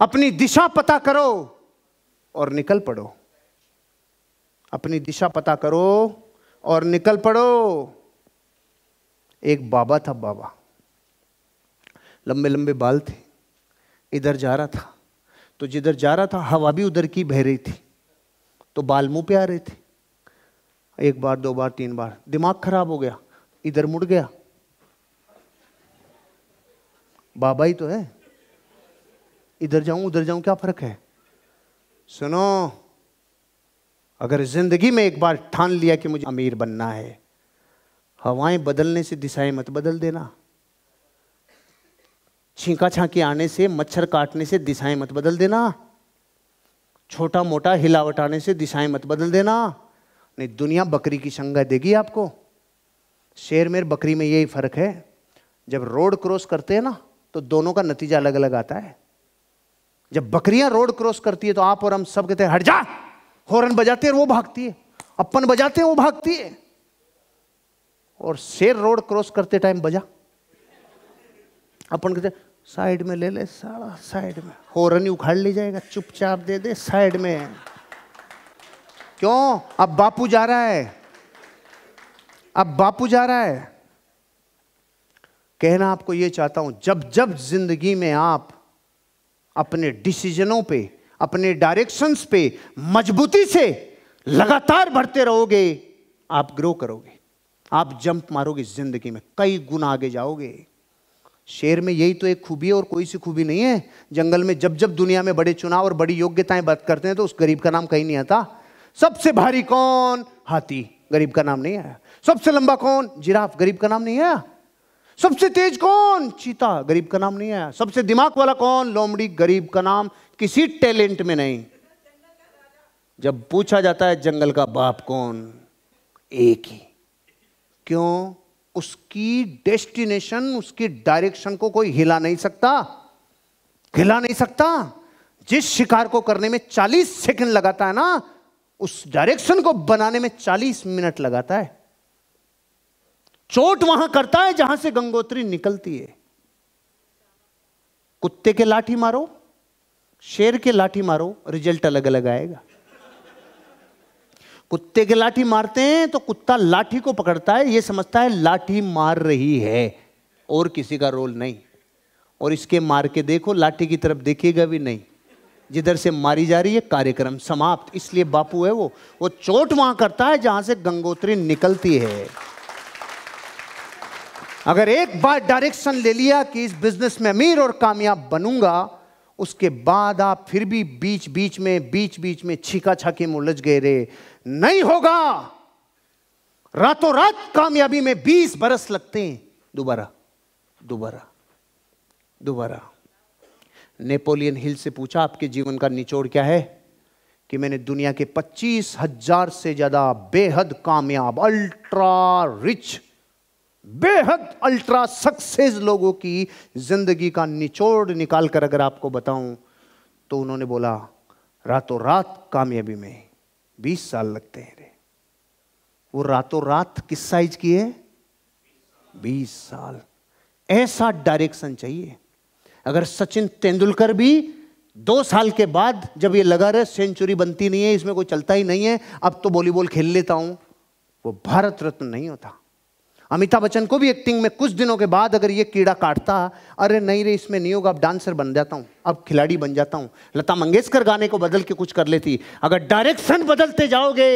अपनी दिशा पता करो और निकल पड़ो अपनी दिशा पता करो और निकल पड़ो एक बाबा था बाबा लंबे लंबे बाल थे इधर जा रहा था तो जिधर जा रहा था हवा भी उधर की बह रही थी तो बाल मुंह पे आ रहे थे एक बार दो बार तीन बार दिमाग खराब हो गया इधर मुड़ गया बाबा ही तो है इधर जाऊं उधर जाऊं क्या फर्क है सुनो अगर जिंदगी में एक बार ठान लिया कि मुझे अमीर बनना है हवाएं बदलने से दिशाएं मत बदल देना छींका छाकी आने से मच्छर काटने से दिशाएं मत बदल देना छोटा मोटा हिलावट आने से दिशाएं मत बदल देना नहीं दुनिया बकरी की संगत देगी आपको शेर में बकरी में यही फर्क है जब रोड क्रॉस करते हैं ना तो दोनों का नतीजा अलग अलग आता है जब बकरियां रोड क्रॉस करती है तो आप और हम सब कहते हैं हट जा हॉर्न बजाते हैं वो भागती है अपन बजाते हैं वो भागती है और शेर रोड क्रॉस करते टाइम बजा अपन कहते साइड में ले ले सारा साइड में हॉर्न ही उखाड़ ले जाएगा चुपचाप दे दे साइड में क्यों अब बापू जा रहा है अब बापू जा रहा है कहना आपको यह चाहता हूं जब जब जिंदगी में आप अपने डिसीजनों पे अपने डायरेक्शंस पे मजबूती से लगातार बढ़ते रहोगे आप ग्रो करोगे आप जंप मारोगे जिंदगी में कई गुना आगे जाओगे शेर में यही तो एक खूबी है और कोई सी खूबी नहीं है जंगल में जब जब दुनिया में बड़े चुनाव और बड़ी योग्यताएं बात करते हैं तो उस गरीब का नाम कहीं नहीं आता सबसे भारी कौन हाथी गरीब का नाम नहीं आया सबसे लंबा कौन जिराफ गरीब का नाम नहीं आया सबसे तेज कौन चीता गरीब का नाम नहीं आया सबसे दिमाग वाला कौन लोमड़ी गरीब का नाम किसी टैलेंट में नहीं जब पूछा जाता है जंगल का बाप कौन एक ही क्यों उसकी डेस्टिनेशन उसकी डायरेक्शन को कोई हिला नहीं सकता हिला नहीं सकता जिस शिकार को करने में 40 सेकंड लगाता है ना उस डायरेक्शन को बनाने में 40 मिनट लगाता है चोट वहां करता है जहां से गंगोत्री निकलती है कुत्ते के लाठी मारो शेर के लाठी मारो रिजल्ट अलग अलग आएगा कुत्ते के लाठी मारते हैं तो कुत्ता लाठी को पकड़ता है यह समझता है लाठी मार रही है और किसी का रोल नहीं और इसके मार के देखो लाठी की तरफ देखेगा भी नहीं जिधर से मारी जा रही है कार्यक्रम समाप्त इसलिए बापू है वो वो चोट वहां करता है जहां से गंगोत्री निकलती है अगर एक बार डायरेक्शन ले लिया कि इस बिजनेस में अमीर और कामयाब बनूंगा उसके बाद आप फिर भी बीच बीच में बीच बीच में छीका छाके में उलझ गए रे नहीं होगा रातों रात कामयाबी में 20 बरस लगते हैं दोबारा दोबारा दोबारा नेपोलियन हिल से पूछा आपके जीवन का निचोड़ क्या है कि मैंने दुनिया के पच्चीस हजार से ज्यादा बेहद कामयाब अल्ट्रा रिच बेहद अल्ट्रा सक्सेस लोगों की जिंदगी का निचोड़ निकाल कर अगर आपको बताऊं तो उन्होंने बोला रातों रात कामयाबी में बीस साल लगते हैं रे वो रातों रात किस साइज की है बीस साल ऐसा डायरेक्शन चाहिए अगर सचिन तेंदुलकर भी दो साल के बाद जब ये लगा रहे सेंचुरी बनती नहीं है इसमें कोई चलता ही नहीं है अब तो वॉलीबॉल खेल लेता हूं वो भारत रत्न नहीं होता अमिताभ बच्चन को भी एक्टिंग में कुछ दिनों के बाद अगर ये कीड़ा काटता अरे नहीं रे इसमें नहीं होगा अब डांसर बन जाता हूँ अब खिलाड़ी बन जाता हूँ लता मंगेशकर गाने को बदल के कुछ कर लेती अगर डायरेक्शन बदलते जाओगे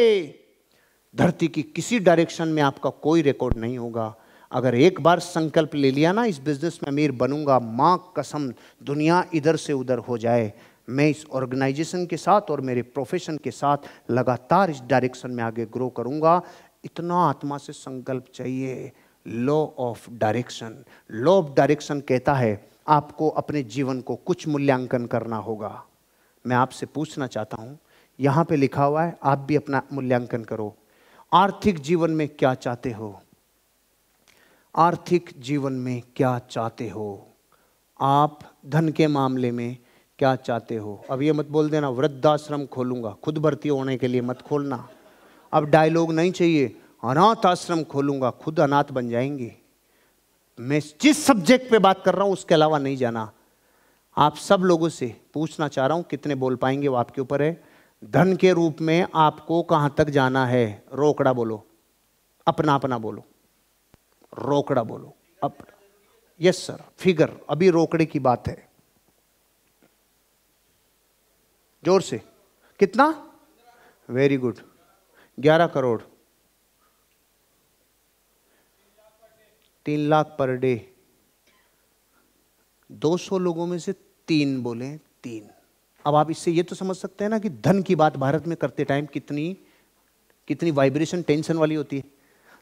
धरती की किसी डायरेक्शन में आपका कोई रिकॉर्ड नहीं होगा अगर एक बार संकल्प ले लिया ना इस बिजनेस में अमीर बनूंगा माँ कसम दुनिया इधर से उधर हो जाए मैं इस ऑर्गेनाइजेशन के साथ और मेरे प्रोफेशन के साथ लगातार इस डायरेक्शन में आगे ग्रो करूंगा इतना आत्मा से संकल्प चाहिए law of direction law of direction कहता है आपको अपने जीवन को कुछ मूल्यांकन करना होगा मैं आपसे पूछना चाहता हूं यहां पे लिखा हुआ है आप भी अपना मूल्यांकन करो आर्थिक जीवन में क्या चाहते हो आर्थिक जीवन में क्या चाहते हो आप धन के मामले में क्या चाहते हो अब ये मत बोल देना वृद्धाश्रम खोलूंगा खुद भर्ती होने के लिए मत खोलना अब डायलॉग नहीं चाहिए अनाथ आश्रम खोलूंगा खुद अनाथ बन जाएंगे मैं जिस सब्जेक्ट पे बात कर रहा हूं उसके अलावा नहीं जाना आप सब लोगों से पूछना चाह रहा हूं कितने बोल पाएंगे वो आपके ऊपर है धन के रूप में आपको कहां तक जाना है रोकड़ा बोलो अपना अपना बोलो रोकड़ा बोलो अपना यस सर फिगर अभी रोकड़े की बात है जोर से कितना वेरी गुड ग्यारह करोड़ तीन लाख पर डे दो सौ लोगों में से तीन बोले तीन अब आप इससे ये तो समझ सकते हैं ना कि धन की बात भारत में करते टाइम कितनी कितनी वाइब्रेशन टेंशन वाली होती है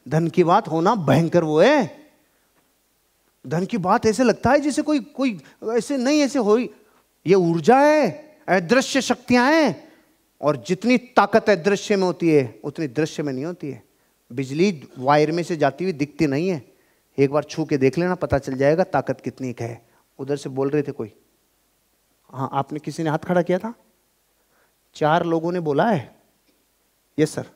धन की बात होना भयंकर वो है धन की बात ऐसे लगता है जैसे कोई कोई ऐसे नहीं ऐसे हो ये ऊर्जा है अदृश्य शक्तियां हैं और जितनी ताकत है दृश्य में होती है उतनी दृश्य में नहीं होती है बिजली वायर में से जाती हुई दिखती नहीं है एक बार छू के देख लेना पता चल जाएगा ताकत कितनी का है उधर से बोल रहे थे कोई हाँ आपने किसी ने हाथ खड़ा किया था चार लोगों ने बोला है यस सर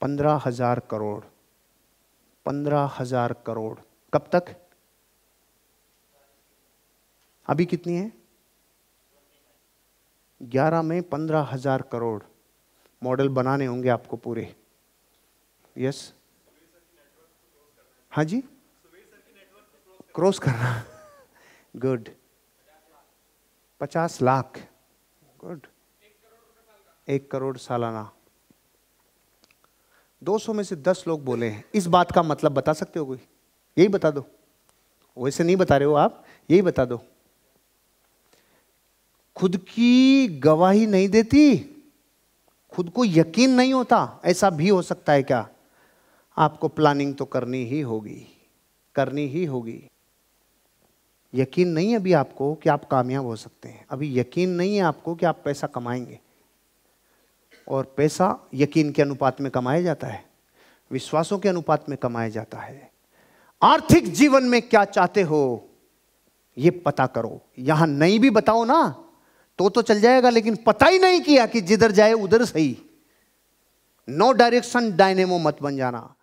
पंद्रह हजार करोड़ पंद्रह हजार करोड़ कब तक अभी कितनी है ग्यारह में पंद्रह हजार करोड़ मॉडल बनाने होंगे आपको पूरे यस हाँ जी क्रॉस करना गुड पचास लाख गुड एक करोड़ सालाना दो सौ में से दस लोग बोले हैं इस बात का मतलब बता सकते हो कोई यही बता दो वैसे नहीं बता रहे हो आप यही बता दो खुद की गवाही नहीं देती खुद को यकीन नहीं होता ऐसा भी हो सकता है क्या आपको प्लानिंग तो करनी ही होगी करनी ही होगी यकीन नहीं अभी आपको कि आप कामयाब हो सकते हैं अभी यकीन नहीं है आपको कि आप पैसा कमाएंगे और पैसा यकीन के अनुपात में कमाया जाता है विश्वासों के अनुपात में कमाया जाता है आर्थिक जीवन में क्या चाहते हो यह पता करो यहां नहीं भी बताओ ना तो तो चल जाएगा लेकिन पता ही नहीं किया कि जिधर जाए उधर सही नो डायरेक्शन डायनेमो मत बन जाना